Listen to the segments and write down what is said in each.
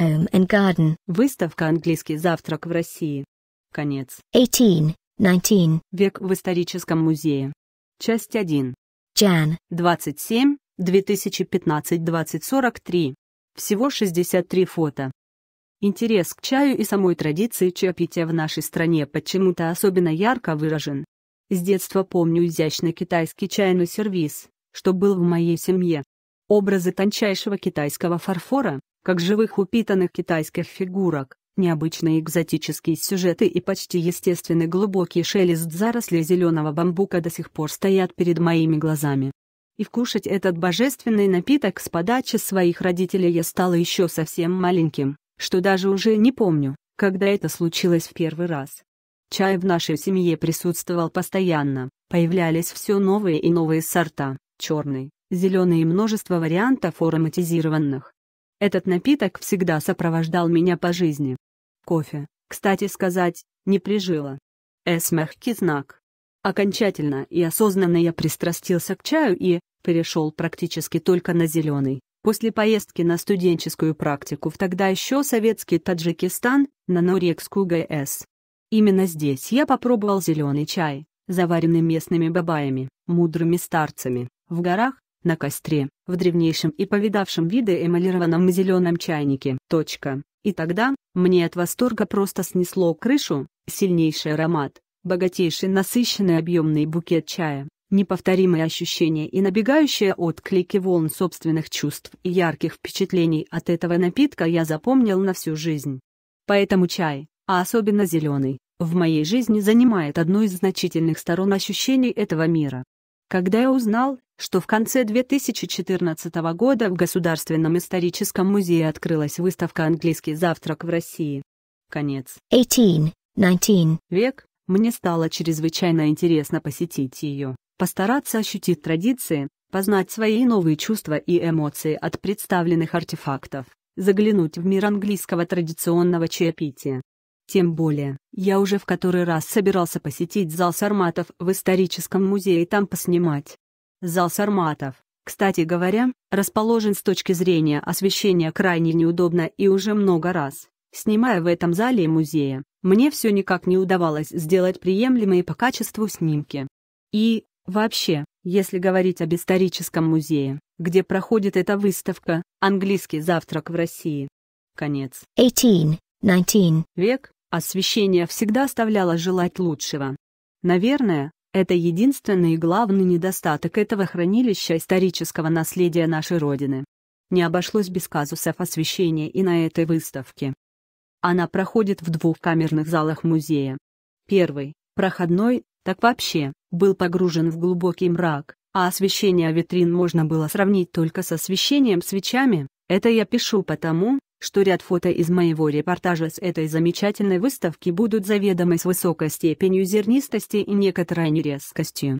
Home and Garden. Выставка «Английский завтрак в России». Конец. 18, 19. Век в историческом музее. Часть 1. Jan. 27, 2015-2043. Всего 63 фото. Интерес к чаю и самой традиции чаепития в нашей стране почему-то особенно ярко выражен. С детства помню изящный китайский чайный сервиз, что был в моей семье. Образы тончайшего китайского фарфора, как живых упитанных китайских фигурок, необычные экзотические сюжеты и почти естественный глубокий шелест зарослей зеленого бамбука до сих пор стоят перед моими глазами. И вкушать этот божественный напиток с подачи своих родителей я стала еще совсем маленьким, что даже уже не помню, когда это случилось в первый раз. Чай в нашей семье присутствовал постоянно, появлялись все новые и новые сорта, черный, зеленый и множество вариантов ароматизированных, этот напиток всегда сопровождал меня по жизни. Кофе, кстати сказать, не прижило. мягкий знак. Окончательно и осознанно я пристрастился к чаю и перешел практически только на зеленый. После поездки на студенческую практику в тогда еще советский Таджикистан на Нурекскую ГС. Именно здесь я попробовал зеленый чай, заваренный местными бабаями, мудрыми старцами, в горах, на костре, в древнейшем и повидавшем виды эмалированном зеленом чайнике. Точка. И тогда, мне от восторга просто снесло крышу, сильнейший аромат, богатейший насыщенный объемный букет чая, неповторимые ощущения и набегающие отклики волн собственных чувств и ярких впечатлений от этого напитка я запомнил на всю жизнь. Поэтому чай, а особенно зеленый, в моей жизни занимает одну из значительных сторон ощущений этого мира. Когда я узнал, что в конце 2014 года в Государственном историческом музее открылась выставка «Английский завтрак в России». Конец. 18, 19. Век. Мне стало чрезвычайно интересно посетить ее, постараться ощутить традиции, познать свои новые чувства и эмоции от представленных артефактов, заглянуть в мир английского традиционного чаепития. Тем более, я уже в который раз собирался посетить зал сарматов в историческом музее и там поснимать. Зал сарматов, кстати говоря, расположен с точки зрения освещения крайне неудобно и уже много раз. Снимая в этом зале музея, мне все никак не удавалось сделать приемлемые по качеству снимки. И, вообще, если говорить об историческом музее, где проходит эта выставка «Английский завтрак в России». Конец. 18, 19. Век освещение всегда оставляло желать лучшего. Наверное, это единственный и главный недостаток этого хранилища исторического наследия нашей Родины. Не обошлось без казусов освещения и на этой выставке. Она проходит в двух камерных залах музея. Первый, проходной, так вообще, был погружен в глубокий мрак, а освещение витрин можно было сравнить только с освещением свечами, это я пишу потому, что ряд фото из моего репортажа с этой замечательной выставки будут заведомы с высокой степенью зернистости и некоторой нерезкостью.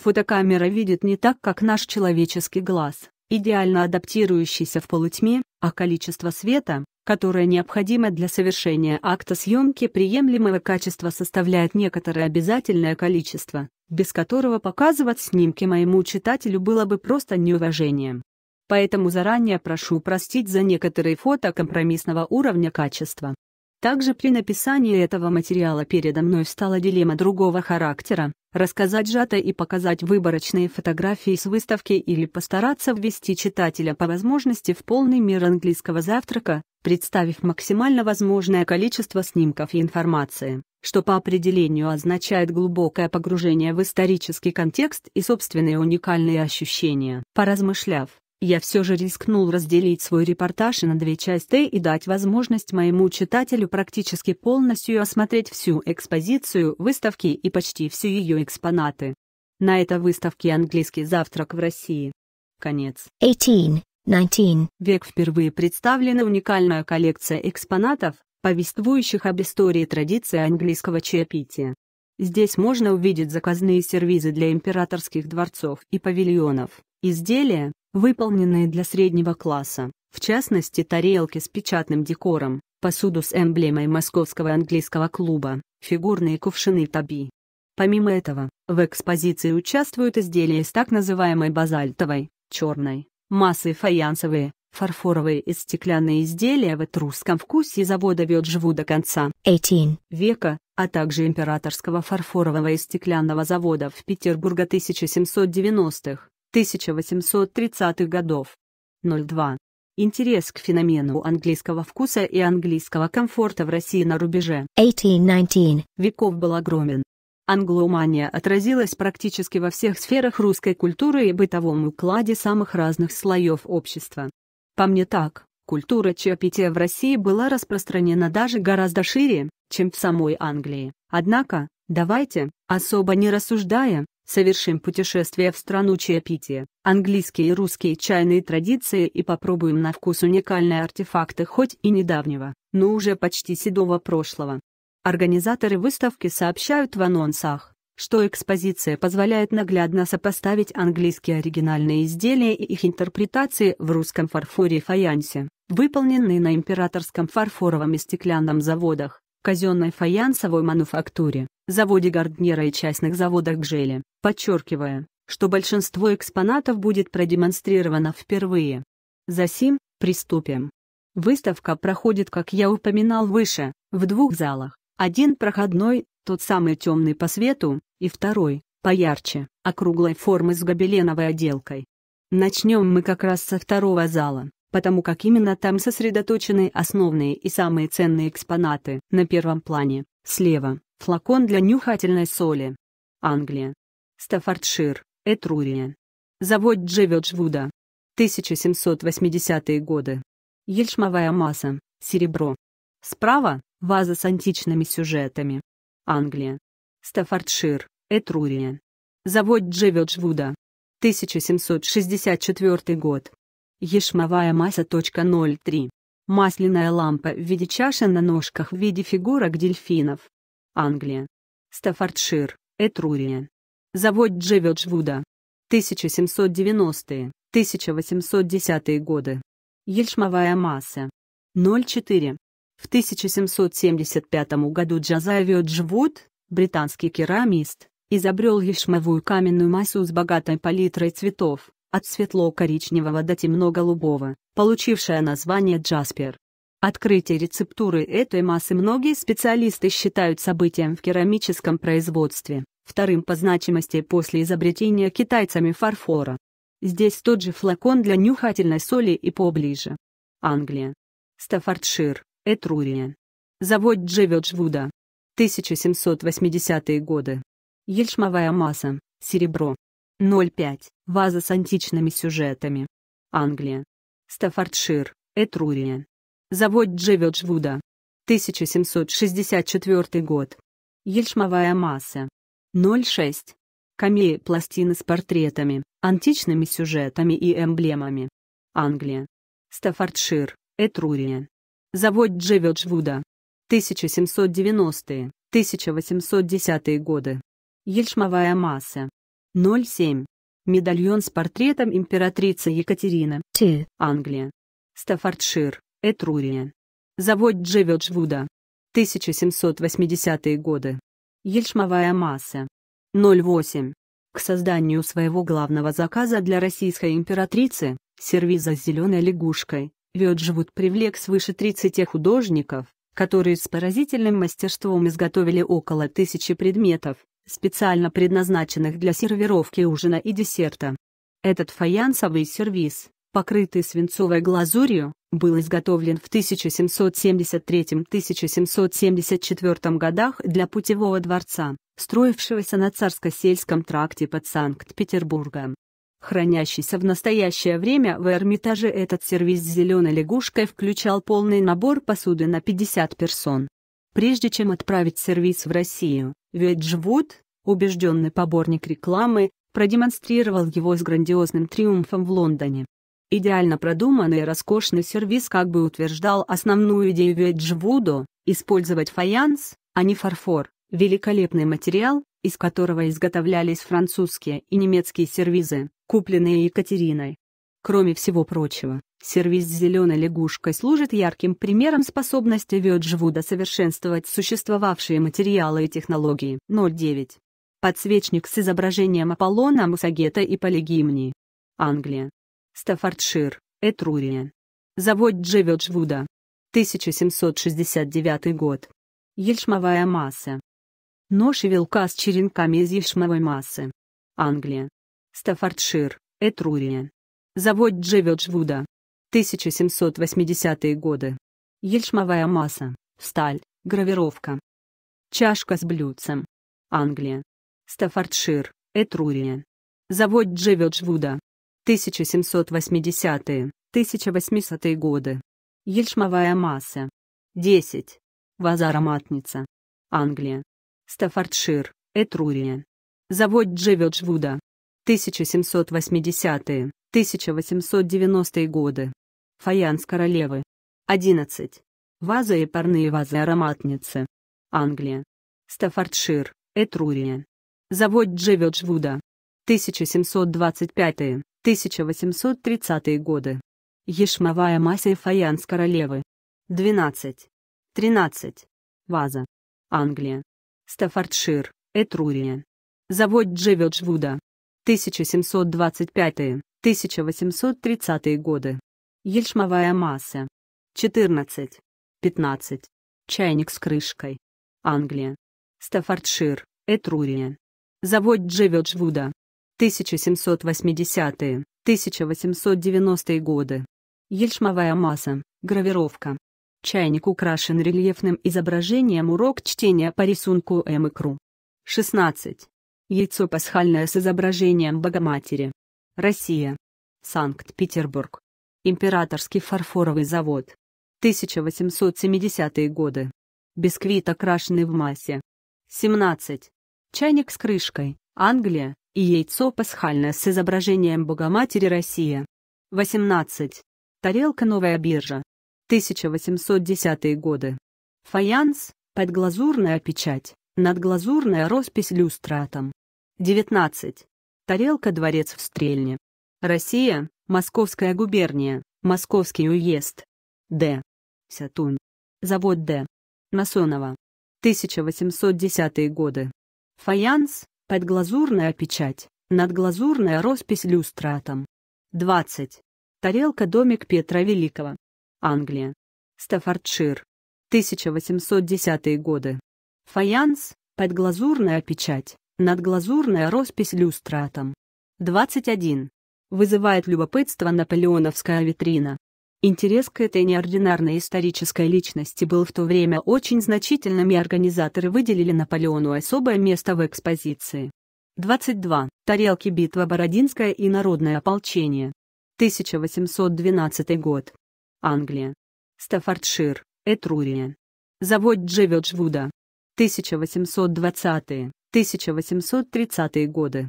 Фотокамера видит не так, как наш человеческий глаз, идеально адаптирующийся в полутьме, а количество света, которое необходимо для совершения акта съемки приемлемого качества составляет некоторое обязательное количество, без которого показывать снимки моему читателю было бы просто неуважением поэтому заранее прошу простить за некоторые фото компромиссного уровня качества. Также при написании этого материала передо мной стала дилемма другого характера – рассказать сжато и показать выборочные фотографии с выставки или постараться ввести читателя по возможности в полный мир английского завтрака, представив максимально возможное количество снимков и информации, что по определению означает глубокое погружение в исторический контекст и собственные уникальные ощущения. Поразмышляв, я все же рискнул разделить свой репортаж на две части и дать возможность моему читателю практически полностью осмотреть всю экспозицию выставки и почти все ее экспонаты. На этой выставке «Английский завтрак в России». Конец. 18. 19. Век впервые представлена уникальная коллекция экспонатов, повествующих об истории традиции английского чаепития. Здесь можно увидеть заказные сервизы для императорских дворцов и павильонов, изделия, выполненные для среднего класса, в частности тарелки с печатным декором, посуду с эмблемой московского английского клуба, фигурные кувшины таби. Помимо этого, в экспозиции участвуют изделия из так называемой базальтовой, черной, массы фаянсовые, фарфоровые и стеклянные изделия в этрусском вкусе завода живу до конца 18. века, а также императорского фарфорового и стеклянного завода в Петербурга 1790-х. 1830-х годов. 02. Интерес к феномену английского вкуса и английского комфорта в России на рубеже 18-19 веков был огромен. Англомания отразилась практически во всех сферах русской культуры и бытовом укладе самых разных слоев общества. По мне так, культура чаепития в России была распространена даже гораздо шире, чем в самой Англии. Однако, давайте, особо не рассуждая, Совершим путешествие в страну чаепития, английские и русские чайные традиции и попробуем на вкус уникальные артефакты хоть и недавнего, но уже почти седого прошлого. Организаторы выставки сообщают в анонсах, что экспозиция позволяет наглядно сопоставить английские оригинальные изделия и их интерпретации в русском фарфоре и фаянсе, выполненные на императорском фарфоровом и стеклянном заводах казенной фаянсовой мануфактуре, заводе Гарднера и частных заводах Гжели, подчеркивая, что большинство экспонатов будет продемонстрировано впервые. Засим, приступим. Выставка проходит, как я упоминал выше, в двух залах. Один проходной, тот самый темный по свету, и второй, поярче, округлой формы с гобеленовой отделкой. Начнем мы как раз со второго зала, потому как именно там сосредоточены основные и самые ценные экспонаты. На первом плане, слева, флакон для нюхательной соли. Англия. Стаффордшир, Этрурия. Завод Джеведжвуда. 1780-е годы. Ельшмовая масса, серебро. Справа – ваза с античными сюжетами. Англия. Стаффордшир, Этрурия. Завод Джеведжвуда. 1764 год. Ешмовая масса. 03. Масляная лампа в виде чаши на ножках в виде фигурок дельфинов. Англия. Стаффордшир, Этрурия. Завод Джеведжвуда. 1790-е, 1810-е годы. Ельшмовая масса. 0,4. В 1775 году Джазавио Джвуд, британский керамист, изобрел ешмовую каменную массу с богатой палитрой цветов от светло-коричневого до темно-голубого, получившая название джаспер. Открытие рецептуры этой массы многие специалисты считают событием в керамическом производстве, вторым по значимости после изобретения китайцами фарфора. Здесь тот же флакон для нюхательной соли и поближе. Англия. Стаффордшир, Этрурия. Завод Джеведжвуда. 1780-е годы. Ельшмовая масса, серебро. 05. Ваза с античными сюжетами. Англия. Стаффордшир, Этрурия. Завод Джеведжвуда. 1764 год. Ельшмовая масса. 06. Камеи пластины с портретами, античными сюжетами и эмблемами. Англия. Стаффордшир, Этрурия. Завод Джеведжвуда. 1790-1810 годы. Ельшмовая масса. 07. Медальон с портретом императрицы Екатерины. Т. Англия. Стаффордшир, Этрурия. Завод Джевилджвуда. 1780-е годы. Ельшмовая масса. 08. К созданию своего главного заказа для российской императрицы, сервиза с зеленой лягушкой, Вёджвуд привлек свыше 30 художников, которые с поразительным мастерством изготовили около тысячи предметов, специально предназначенных для сервировки ужина и десерта. Этот фаянсовый сервиз, покрытый свинцовой глазурью, был изготовлен в 1773-1774 годах для путевого дворца, строившегося на царско-сельском тракте под Санкт-Петербургом. Хранящийся в настоящее время в Эрмитаже этот сервиз с зеленой лягушкой включал полный набор посуды на 50 персон. Прежде чем отправить сервис в Россию, Веджвуд, убежденный поборник рекламы, продемонстрировал его с грандиозным триумфом в Лондоне. Идеально продуманный и роскошный сервис как бы утверждал основную идею Веджвуду – использовать фаянс, а не фарфор, великолепный материал, из которого изготовлялись французские и немецкие сервизы, купленные Екатериной. Кроме всего прочего, сервис зеленой лягушкой служит ярким примером способности Вёджвуда совершенствовать существовавшие материалы и технологии. 0.9. Подсвечник с изображением Аполлона Мусагета и Полигимни. Англия. Стаффордшир, Этрурия. Завод Дж. 1769 год. Ельшмовая масса. Нож и вилка с черенками из ельшмовой массы. Англия. Стаффордшир, Этрурия. Завод Джеведжвуда. 1780-е годы. Ельшмовая масса, сталь, гравировка. Чашка с блюдцем. Англия. Стаффордшир, Этрурия. Завод Джеведжвуда. 1780-е, 1800-е годы. Ельшмовая масса. 10. Ваза-ароматница. Англия. Стаффордшир, Этрурия. Завод Джеведжвуда. 1780-е, 1890-е годы. Фаянс королевы. 11. Вазы и парные вазы-ароматницы. Англия. Стаффордшир, Этрурия. Завод Джеведжвуда. 1725-1830 е годы. Ешмовая масса и фаянс королевы. 12. 13. Ваза. Англия. Стаффордшир, Этрурия. Завод Джеведжвуда. 1725 1830-е годы. Ельшмовая масса. 14. 15. Чайник с крышкой. Англия. Стаффордшир, Этрурия. Завод Джеведжвуда. 1780-е, 1890-е годы. Ельшмовая масса, гравировка. Чайник украшен рельефным изображением урок чтения по рисунку М. Эмикру. 16. Яйцо пасхальное с изображением Богоматери. Россия. Санкт-Петербург. Императорский фарфоровый завод. 1870-е годы. Бисквит, окрашенный в массе. 17. Чайник с крышкой. Англия. И яйцо пасхальное с изображением Богоматери Россия. 18. Тарелка Новая биржа. 1810-е годы. Фаянс, подглазурная печать, надглазурная роспись люстратом. 19. Тарелка дворец в Стрельне. Россия, Московская губерния, Московский уезд. Д. Сятун, Завод Д. Насонова. 1810-е годы. Фаянс, подглазурная печать, надглазурная роспись люстратом. 20. Тарелка-домик Петра Великого. Англия. Стаффордшир. 1810-е годы. Фаянс, подглазурная печать, Надглазурная роспись люстратом. 21. Вызывает любопытство наполеоновская витрина. Интерес к этой неординарной исторической личности был в то время очень значительным, и организаторы выделили Наполеону особое место в экспозиции. 22. Тарелки битва Бородинская и народное ополчение. 1812 год. Англия. Стаффордшир, Этрурия. Завод Джеведжвуда. 1820-е. 1830-е годы.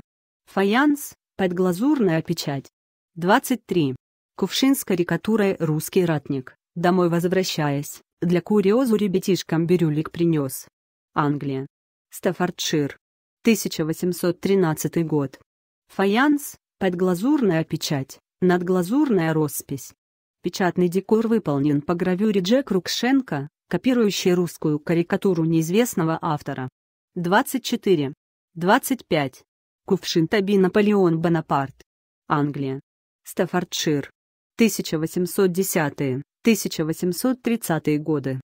Фаянс, подглазурная печать. 23. Кувшин с карикатурой «Русский ратник». Домой возвращаясь, для куриозу ребятишкам бирюлик принес. Англия. Стаффордшир. 1813 год. Фаянс, подглазурная печать, надглазурная роспись. Печатный декор выполнен по гравюре Джек Рукшенко, копирующий русскую карикатуру неизвестного автора. 24. 25. Кувшин Таби Наполеон Бонапарт. Англия. Стаффордшир. 1810-1830 годы.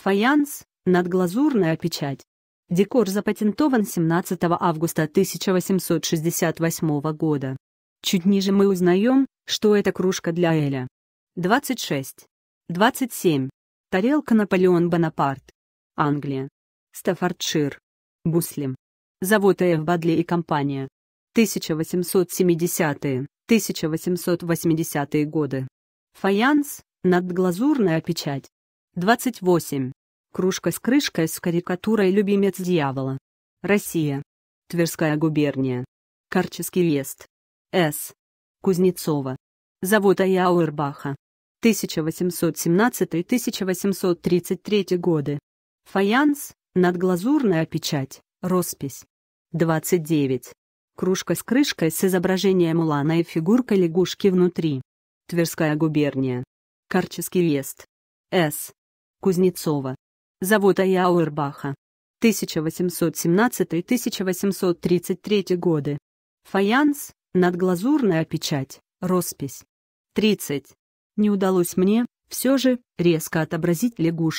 Фаянс, надглазурная печать. Декор запатентован 17 августа 1868 года. Чуть ниже мы узнаем, что это кружка для Эля. 26. 27. Тарелка Наполеон Бонапарт. Англия. Стаффордшир. Буслим. Завод э Э.Ф. Бадли и компания. 1870-е, 1880-е годы. Фаянс, надглазурная печать. 28. Кружка с крышкой с карикатурой «Любимец дьявола». Россия. Тверская губерния. Карческий въезд. С. Кузнецова. Завод э Аяуэрбаха. 1817-1833 годы. Фаянс, Надглазурная печать, роспись. 29. Кружка с крышкой с изображением улана и фигуркой лягушки внутри. Тверская губерния. Карческий въезд. С. Кузнецова. Завод Аяуэрбаха. 1817-1833 годы. Фаянс, надглазурная печать, роспись. 30. Не удалось мне, все же, резко отобразить лягушку.